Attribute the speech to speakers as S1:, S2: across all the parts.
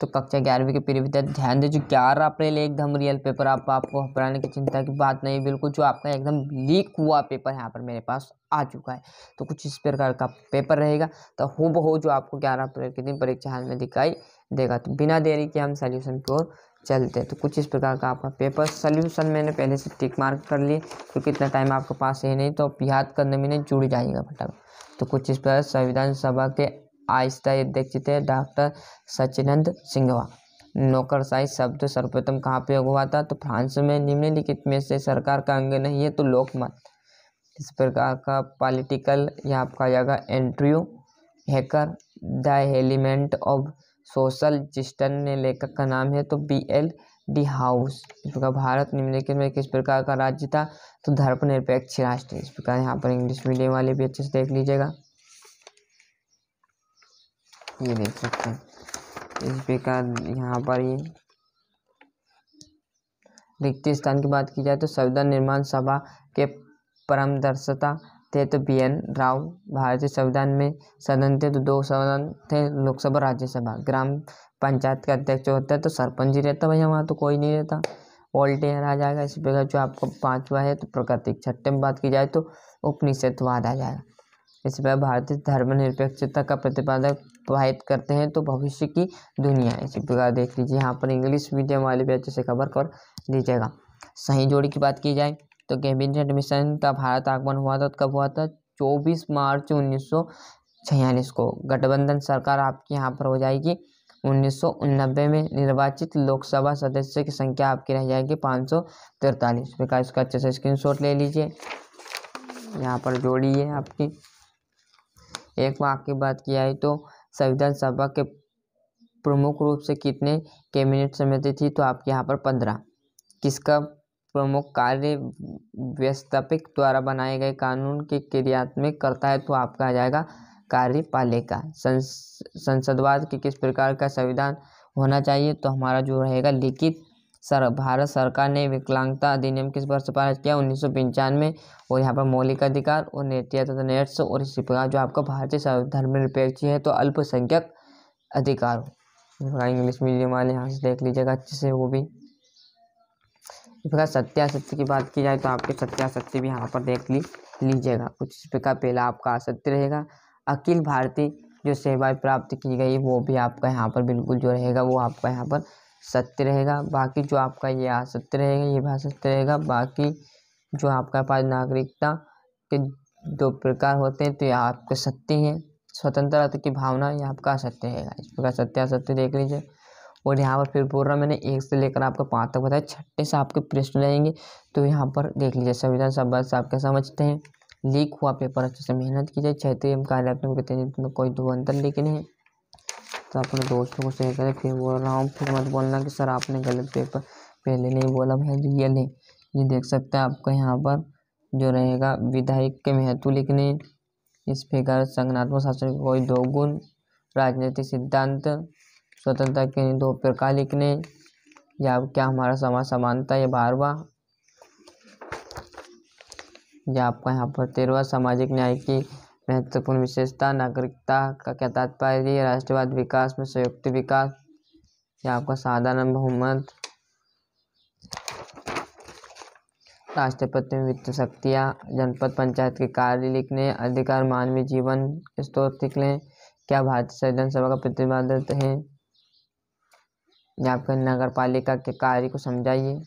S1: तो कक्षा ग्यारहवीं के प्रिय ध्यान दें जो ग्यारह अप्रैल एकदम रियल पेपर आप आपको घबराने की चिंता की बात नहीं बिल्कुल जो आपका एकदम लीक हुआ पेपर यहाँ पर मेरे पास आ चुका है तो कुछ इस प्रकार का पेपर रहेगा तो हो बहो जो आपको ग्यारह अप्रैल के दिन परीक्षा हाल में दिखाई देगा तो बिना देरी के हम सल्यूशन की ओर चलते हैं तो कुछ इस प्रकार का आपका पेपर सल्यूशन मैंने पहले से टिक मार्क कर लिए क्योंकि इतना टाइम आपके पास है नहीं तो आप याद करने में नहीं जुड़ जाएगा फटाफट तो कुछ इस प्रकार संविधान सभा के आहिस्ता अध्यक्षता डॉक्टर सचिनंद सिंघवा नौकरशाही शब्द सर्वप्रथम कहाँ प्रयोग हुआ था तो फ्रांस में निम्नलिखित में से सरकार का अंग नहीं है तो लोकमत इस प्रकार का पॉलिटिकल या आपका जाएगा एंट्रियो हैकर the element of social justice ने लेखक का नाम है तो बी एल डी हाउस इसका भारत निम्नलिखित में किस प्रकार का राज्य था तो धर्मनिरपेक्ष राष्ट्र इस प्रकार यहाँ पर इंग्लिश मीडियम वाले भी अच्छे से देख लीजिएगा ये देख सकते हैं इस प्रकार यहाँ पर ये रिक्त स्थान की बात की जाए तो संविधान निर्माण सभा के परमदर्शता थे तो बी एन राव भारतीय संविधान में सदन थे तो दो सदन थे लोकसभा राज्यसभा ग्राम पंचायत का अध्यक्ष होता है तो सरपंच ही रहता भैया वहाँ तो कोई नहीं रहता वॉल्टियर आ जाएगा इसी प्रकार जो आपको पांचवा है तो प्राकृतिक छठे में बात की जाए तो उपनिषदवाद आ जाएगा इस प्रकार भारतीय धर्मनिरपेक्षता का प्रतिपादक प्रभावित करते हैं तो भविष्य की दुनिया इसी प्रकार देख लीजिए यहाँ पर इंग्लिश मीडियम वाले भी अच्छे से कवर कर लीजिएगा सही जोड़ी की बात की जाए तो कैबिनेट मिशन का भारत आगमन हुआ था तो कब हुआ था चौबीस मार्च उन्नीस को गठबंधन सरकार आपके यहाँ पर हो जाएगी उन्नीस में निर्वाचित लोकसभा सदस्य की संख्या आपकी रह जाएगी पाँच सौ तिरतालीस प्रकार इसका अच्छे से स्क्रीनशॉट ले लीजिए यहाँ पर जोड़ी है आपकी एक वाक्य बात किया है तो संविधान सभा के प्रमुख रूप से कितने कैबिनेट समिति थी तो आपके यहाँ पर पंद्रह किसका प्रमुख कार्य व्यवस्थापिक द्वारा बनाए गए कानून के क्रियात्मक करता है तो आपका आ जाएगा कार्यपालिका संस संसदवाद के किस प्रकार का संविधान होना चाहिए तो हमारा जो रहेगा लिखित सर भारत सरकार ने विकलांगता अधिनियम किस वर्ष पारित किया उन्नीस सौ और यहाँ पर मौलिक अधिकार और नेतृत्व तथा नेट्स और इसी प्रकार जो आपका भारतीय धर्म निरपेक्षी है तो अल्पसंख्यक अधिकार इंग्लिश मीडियम वाले यहाँ से देख लीजिएगा अच्छे से वो भी इस प्रकार सत्यासत्य की बात की जाए तो आपके सत्यासत्य भी यहाँ पर देख ली लीजिएगा कुछ इस प्रकार पहला आपका असत्य रहेगा अखिल भारतीय जो सेवाएं प्राप्त की गई वो भी आपका यहाँ पर बिल्कुल जो रहेगा वो आपका यहाँ पर सत्य रहेगा बाकी जो आपका ये असत्य रहेगा ये भी असत्य रहेगा बाकी जो आपका पास नागरिकता के दो प्रकार होते हैं तो ये आपके सत्य है स्वतंत्रता की भावना यह आपका असत्य रहेगा इस प्रकार सत्य असत्य देख लीजिए और यहाँ पर फिर पूरा मैंने एक से लेकर आपको पाँच तक बताया छठे से आपके प्रश्न रहेंगे तो यहाँ पर देख लीजिए संविधान शब्द से आपके समझते हैं लीक हुआ पेपर अच्छे से मेहनत कीजिए क्षेत्रीय कार्यालय अपने में कोई दो अंतर लेकिन है तो अपने दोस्तों को शेयर करें फिर बोल रहा हूँ फिर मत बोलना कि सर आपने गलत पेपर पहले नहीं बोला भाई रियल है ये देख सकते हैं आपका यहाँ पर जो रहेगा विधायक के महत्व लिखने इस फिगर संगनात्मक शासन के कोई दो गुण राजनीतिक सिद्धांत स्वतंत्रता के दो प्रकार लिखने या क्या हमारा समाज समानता या बारवा या आपका यहाँ पर तेरवा सामाजिक न्याय की महत्वपूर्ण विशेषता नागरिकता का क्या तात्पर्य राष्ट्रवाद विकास में संयुक्त विकास या आपका साधारण बहुमत राष्ट्रपति में वित्त शक्तियाँ जनपद पंचायत के कार्य लिखने अधिकार मानवीय जीवन स्त्रोत लिख लें क्या भारतीय संविधान सभा का प्रतिपादित है या आपके नगर पालिका के कार्य को समझाइए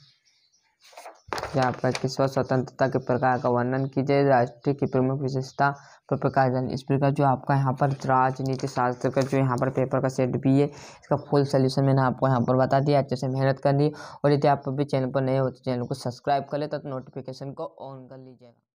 S1: यहाँ पर किस स्वतंत्रता के प्रकार का वर्णन कीजिए राष्ट्र की प्रमुख विशेषता पर प्रकाश डालें इस प्रकार जो आपका यहाँ पर राजनीति शास्त्र का जो यहाँ पर पेपर का सेट भी है इसका फुल सोल्यूशन मैंने आपको यहाँ पर बता दिया अच्छे से मेहनत कर दी और यदि आप भी चैनल पर नए हो तो चैनल को सब्सक्राइब कर ले तो नोटिफिकेशन को ऑन कर लीजिएगा